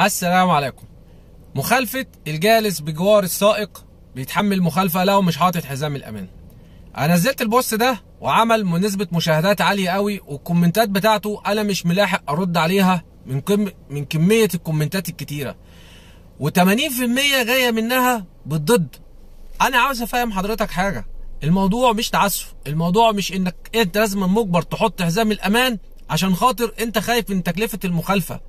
السلام عليكم مخالفة الجالس بجوار السائق بيتحمل مخالفة لو مش حاطط حزام الأمان أنا نزلت البوست ده وعمل نسبة مشاهدات عالية قوي والكومنتات بتاعته أنا مش ملاحق أرد عليها من كم من كمية الكومنتات الكتيرة و80% جاية منها بالضد أنا عاوز أفهم حضرتك حاجة الموضوع مش تعسف الموضوع مش إنك أنت لازم مجبر تحط حزام الأمان عشان خاطر أنت خايف من تكلفة المخالفة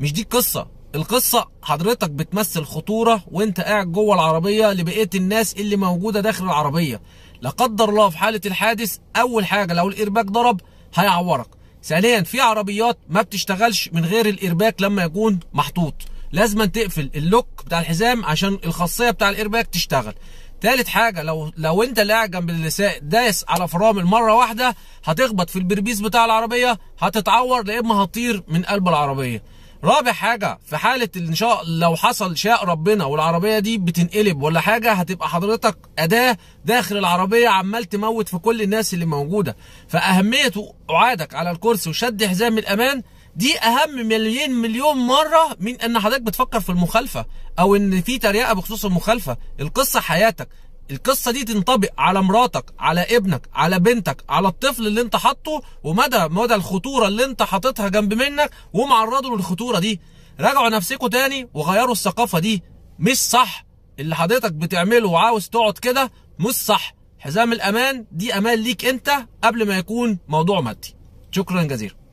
مش دي القصة القصة حضرتك بتمثل خطورة وانت قاعد جوه العربية لبقية الناس اللي موجودة داخل العربية لا قدر الله في حالة الحادث أول حاجة لو الإيرباك ضرب هيعورك ثانيا في عربيات ما بتشتغلش من غير الإيرباك لما يكون محطوط لازما تقفل اللوك بتاع الحزام عشان الخاصية بتاع الإيرباك تشتغل تالت حاجة لو لو انت اللي قاعد جنب السائق داس على فرامل مرة واحدة هتخبط في البربيس بتاع العربية هتتعور لإما هطير هتطير من قلب العربية رابع حاجه في حاله ان شاء لو حصل شاء ربنا والعربيه دي بتنقلب ولا حاجه هتبقى حضرتك اداه داخل العربيه عمال تموت في كل الناس اللي موجوده فاهميه قعادك على الكرسي وشد حزام الامان دي اهم مليون مليون مره من ان حضرتك بتفكر في المخالفه او ان في تريقه بخصوص المخالفه القصه حياتك القصه دي تنطبق على مراتك على ابنك على بنتك على الطفل اللي انت حاطه ومدى مدى الخطوره اللي انت حاططها جنب منك ومعرضه للخطوره دي راجعوا نفسكم تاني وغيروا الثقافه دي مش صح اللي حضرتك بتعمله وعاوز تقعد كده مش صح حزام الامان دي امان ليك انت قبل ما يكون موضوع مادي شكرا جزيلا